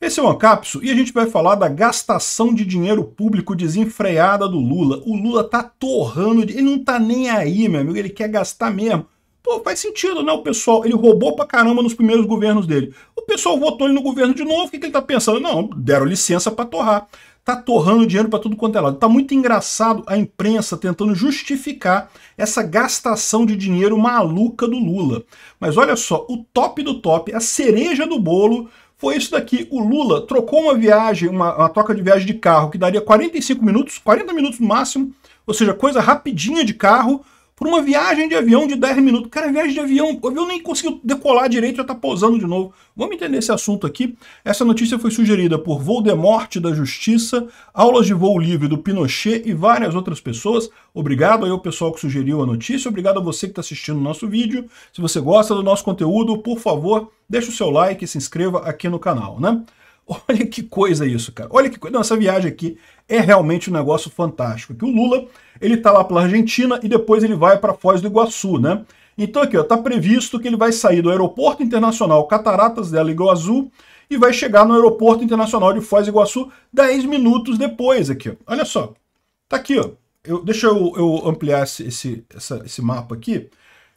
Esse é o Ancapso e a gente vai falar da gastação de dinheiro público desenfreada do Lula. O Lula tá torrando, ele não tá nem aí, meu amigo, ele quer gastar mesmo. Pô, faz sentido, né, o pessoal? Ele roubou pra caramba nos primeiros governos dele. O pessoal votou ele no governo de novo, o que, que ele tá pensando? Não, deram licença para torrar. Tá torrando dinheiro para tudo quanto é lado. Tá muito engraçado a imprensa tentando justificar essa gastação de dinheiro maluca do Lula. Mas olha só, o top do top, a cereja do bolo foi isso daqui. O Lula trocou uma viagem, uma, uma, troca de viagem de carro que daria 45 minutos, 40 minutos no máximo, ou seja, coisa rapidinha de carro, por uma viagem de avião de 10 minutos. Cara, viagem de avião, o avião nem conseguiu decolar direito, já está pousando de novo. Vamos entender esse assunto aqui. Essa notícia foi sugerida por Morte da Justiça, aulas de voo livre do Pinochet e várias outras pessoas. Obrigado aí ao pessoal que sugeriu a notícia, obrigado a você que está assistindo o nosso vídeo. Se você gosta do nosso conteúdo, por favor, deixa o seu like e se inscreva aqui no canal, né? Olha que coisa isso, cara. Olha que coisa. Não, essa viagem aqui é realmente um negócio fantástico. Que o Lula ele tá lá pela Argentina e depois ele vai para Foz do Iguaçu, né? Então aqui, ó, tá previsto que ele vai sair do Aeroporto Internacional Cataratas del Iguaçu e vai chegar no Aeroporto Internacional de Foz do Iguaçu 10 minutos depois aqui, ó. Olha só. Tá aqui, ó. Eu, deixa eu, eu ampliar esse, esse, essa, esse mapa aqui.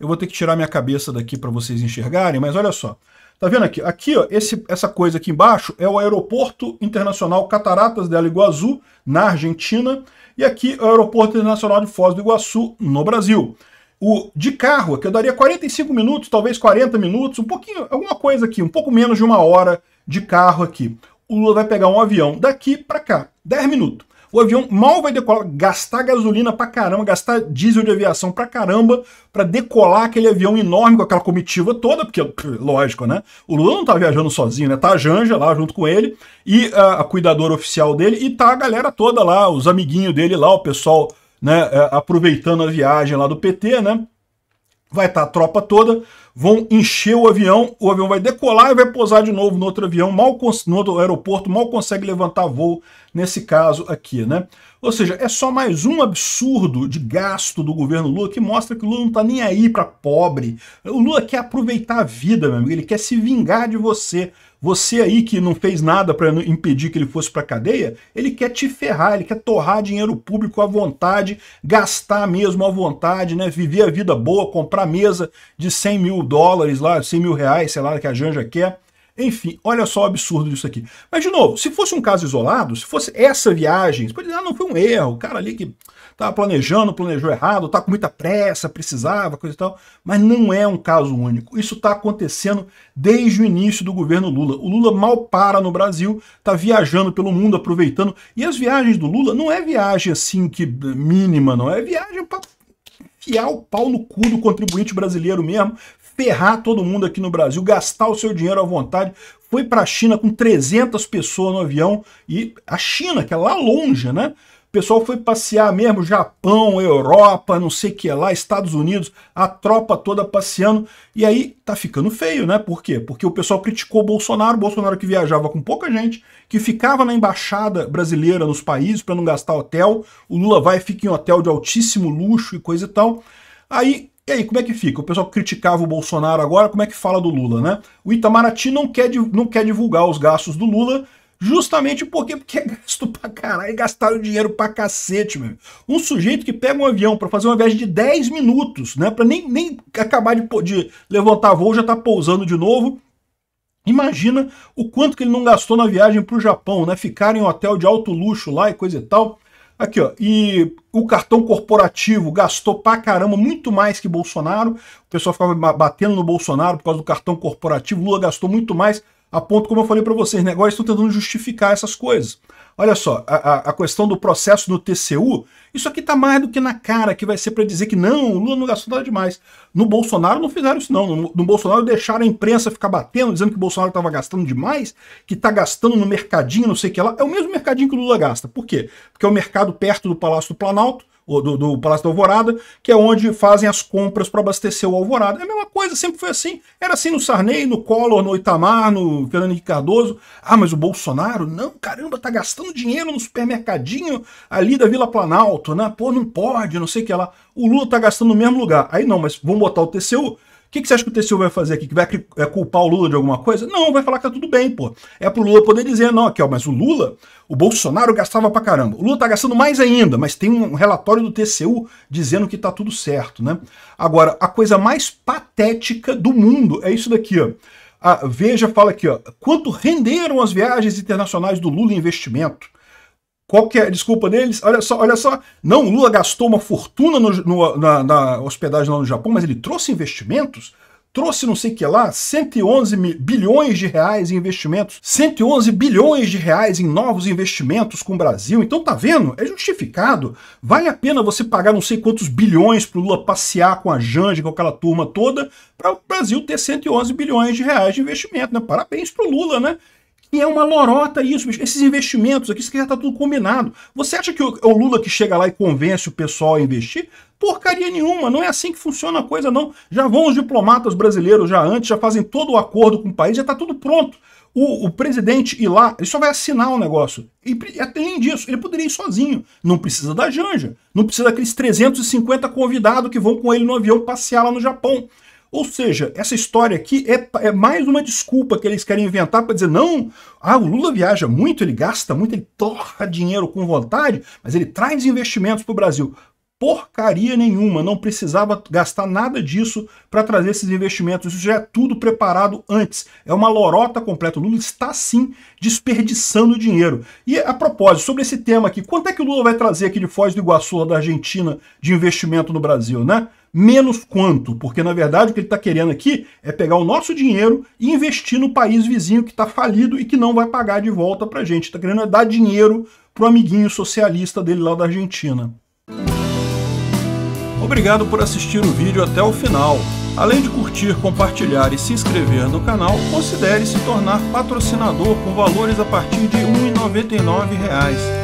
Eu vou ter que tirar minha cabeça daqui para vocês enxergarem, mas olha só. Tá vendo aqui? Aqui, ó, esse, essa coisa aqui embaixo é o Aeroporto Internacional Cataratas del Iguaçu, na Argentina, e aqui é o Aeroporto Internacional de Foz do Iguaçu, no Brasil. O de carro, que eu daria 45 minutos, talvez 40 minutos, um pouquinho, alguma coisa aqui, um pouco menos de uma hora de carro aqui. O Lula vai pegar um avião daqui para cá, 10 minutos o avião mal vai decolar, gastar gasolina pra caramba, gastar diesel de aviação pra caramba, pra decolar aquele avião enorme com aquela comitiva toda, porque, lógico, né? O Lula não tá viajando sozinho, né? Tá a Janja lá junto com ele, e a, a cuidadora oficial dele, e tá a galera toda lá, os amiguinhos dele lá, o pessoal, né, é, aproveitando a viagem lá do PT, né? vai estar tá a tropa toda, vão encher o avião, o avião vai decolar e vai pousar de novo no outro avião, mal no outro aeroporto, mal consegue levantar voo nesse caso aqui, né? Ou seja, é só mais um absurdo de gasto do governo Lula que mostra que o Lula não tá nem aí para pobre. O Lula quer aproveitar a vida, meu amigo, ele quer se vingar de você. Você aí que não fez nada para impedir que ele fosse para cadeia, ele quer te ferrar, ele quer torrar dinheiro público à vontade, gastar mesmo à vontade, né? Viver a vida boa, comprar mesa de 100 mil dólares lá, 100 mil reais, sei lá, que a Janja quer. Enfim, olha só o absurdo disso aqui. Mas, de novo, se fosse um caso isolado, se fosse essa viagem, você pode dizer, ah, não foi um erro, o cara ali que estava planejando, planejou errado, está com muita pressa, precisava, coisa e tal. Mas não é um caso único. Isso está acontecendo desde o início do governo Lula. O Lula mal para no Brasil, está viajando pelo mundo, aproveitando. E as viagens do Lula não é viagem assim que eh, mínima, não. É viagem para fiar o pau no cu do contribuinte brasileiro mesmo, ferrar todo mundo aqui no Brasil, gastar o seu dinheiro à vontade. Foi para a China com 300 pessoas no avião e a China, que é lá longe, né? pessoal foi passear mesmo, Japão, Europa, não sei o que lá, Estados Unidos, a tropa toda passeando. E aí tá ficando feio, né? Por quê? Porque o pessoal criticou Bolsonaro, Bolsonaro que viajava com pouca gente, que ficava na embaixada brasileira nos países para não gastar hotel. O Lula vai e fica em hotel de altíssimo luxo e coisa e tal. Aí e aí, como é que fica? O pessoal criticava o Bolsonaro agora, como é que fala do Lula, né? O Itamaraty não quer, não quer divulgar os gastos do Lula, Justamente por quê? Porque é gasto pra caralho, é gastaram dinheiro pra cacete, meu. Um sujeito que pega um avião para fazer uma viagem de 10 minutos, né? Pra nem, nem acabar de, de levantar voo, já tá pousando de novo. Imagina o quanto que ele não gastou na viagem pro Japão, né? Ficar em um hotel de alto luxo lá e coisa e tal. Aqui, ó, e o cartão corporativo gastou pra caramba, muito mais que Bolsonaro. O pessoal ficava batendo no Bolsonaro por causa do cartão corporativo. Lula gastou muito mais a ponto, como eu falei para vocês, né? agora estão tentando justificar essas coisas. Olha só, a, a, questão do processo no TCU, isso aqui está mais do que na cara, que vai ser para dizer que não, o Lula não gastou nada demais. No Bolsonaro não fizeram isso não, no, no Bolsonaro deixaram a imprensa ficar batendo, dizendo que o Bolsonaro estava gastando demais, que está gastando no mercadinho, não sei o que lá. É o mesmo mercadinho que o Lula gasta. Por quê? Porque é o mercado perto do Palácio do Planalto, do, do, Palácio da Alvorada, que é onde fazem as compras para abastecer o Alvorada. É a mesma coisa, sempre foi assim. Era assim no Sarney, no Collor, no Itamar, no Fernando Henrique Cardoso. Ah, mas o Bolsonaro? Não, caramba, tá gastando dinheiro no supermercadinho ali da Vila Planalto, né? Pô, não pode, não sei o que lá. O Lula tá gastando no mesmo lugar. Aí não, mas vamos botar o TCU que, que você acha que o TCU vai fazer aqui? Que vai é culpar o Lula de alguma coisa? Não, vai falar que tá tudo bem, pô. É pro Lula poder dizer, não, aqui, ó, mas o Lula, o Bolsonaro gastava pra caramba. O Lula tá gastando mais ainda, mas tem um relatório do TCU dizendo que tá tudo certo, né? Agora, a coisa mais patética do mundo é isso daqui, ó. A ah, Veja fala aqui, ó, quanto renderam as viagens internacionais do Lula em investimento? Qual que é desculpa deles? Olha só, olha só. Não, o Lula gastou uma fortuna no, no, na, na, hospedagem lá no Japão, mas ele trouxe investimentos? Trouxe não sei o que lá, 111 bilhões de reais em investimentos, 111 bilhões de reais em novos investimentos com o Brasil. Então tá vendo? É justificado. Vale a pena você pagar não sei quantos bilhões pro Lula passear com a Janja, com aquela turma toda, para o Brasil ter 111 bilhões de reais de investimento, né? Parabéns pro Lula, né? E é uma lorota isso, bicho. Esses investimentos aqui, isso aqui já tá tudo combinado. Você acha que é o Lula que chega lá e convence o pessoal a investir? Porcaria nenhuma, não é assim que funciona a coisa, não. Já vão os diplomatas brasileiros já antes, já fazem todo o acordo com o país, já tá tudo pronto. O, o, presidente ir lá, ele só vai assinar o um negócio. E além disso, ele poderia ir sozinho. Não precisa da Janja. Não precisa daqueles 350 convidados que vão com ele no avião passear lá no Japão. Ou seja, essa história aqui é, é mais uma desculpa que eles querem inventar para dizer, não, ah, o Lula viaja muito, ele gasta muito, ele torra dinheiro com vontade, mas ele traz investimentos para o Brasil. Porcaria nenhuma, não precisava gastar nada disso para trazer esses investimentos. Isso já é tudo preparado antes. É uma lorota completa. O Lula está sim desperdiçando dinheiro. E a propósito, sobre esse tema aqui, quanto é que o Lula vai trazer aqui de Foz do Iguaçu, da Argentina, de investimento no Brasil, né? menos quanto, porque na verdade o que ele está querendo aqui é pegar o nosso dinheiro e investir no país vizinho que está falido e que não vai pagar de volta para a gente. Está querendo é dar dinheiro para o amiguinho socialista dele lá da Argentina. Obrigado por assistir o vídeo até o final. Além de curtir, compartilhar e se inscrever no canal, considere se tornar patrocinador com valores a partir de R$ 1,99